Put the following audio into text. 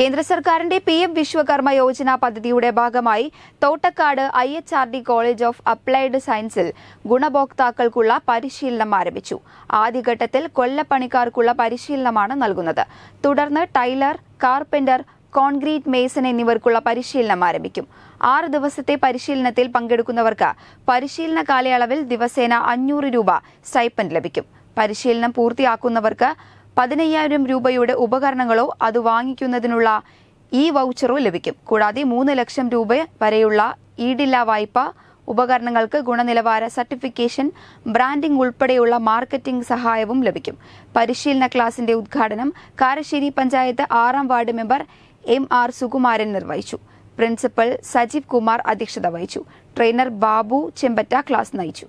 കേന്ദ്ര സർക്കാരിന്റെ P M Vishwakarma Yojana പദ്ധതിയുടെ ഭാഗമായി Thottakkad I H R D college of applied സയൻസിൽ ഗുണഭോക്താക്കൾക്കുള്ള പരിശീലനം ആരംഭിച്ചു ആദ്യഘട്ടത്തിൽ കൊല്ലപ്പണിക്കാർക്കുള്ള പരിശീലനമാണ് നൽകുന്നത് തുടർന്ന് ടൈലർ കാർപ്പന്റർ കോൺക്രീറ്റ് മേസൺ എന്നിവർക്കുള്ള പരിശീലനം ആരംഭിക്കും ആറ് ദിവസത്തെ പരിശീലനത്തിൽ പങ്കെടുക്കുന്നവർക്ക് പരിശീലന കാലയളവിൽ ദിവസേന അഞ്ഞൂറ് രൂപ സ്റ്റൈപ്പൻഡ് ലഭിക്കും പരിശീലനം പൂർത്തിയാക്കുന്നവർക്ക് പതിനയ്യായിരം രൂപയുടെ ഉപകരണങ്ങളോ അത് വാങ്ങിക്കുന്നതിനുള്ള ഇ വൗച്ചറോ ലഭിക്കും കൂടാതെ മൂന്ന് ലക്ഷം രൂപ വരെയുള്ള ഈടില്ല വായ്പ ഉപകരണങ്ങൾക്ക് ഗുണനിലവാര സർട്ടിഫിക്കേഷൻ ബ്രാൻഡിംഗ് ഉൾപ്പെടെയുള്ള മാർക്കറ്റിംഗ് സഹായവും ലഭിക്കും പരിശീലന ക്ലാസിന്റെ ഉദ്ഘാടനം കാരശ്ശേരി പഞ്ചായത്ത് ആറാം ward member M R Sukumaran നിർവഹിച്ചു പ്രിൻസിപ്പൽ സജീവ് കുമാർ അധ്യക്ഷത വഹിച്ചു ട്രെയിനർ ബാബു ചെമ്പറ്റ ക്ലാസ് നയിച്ചു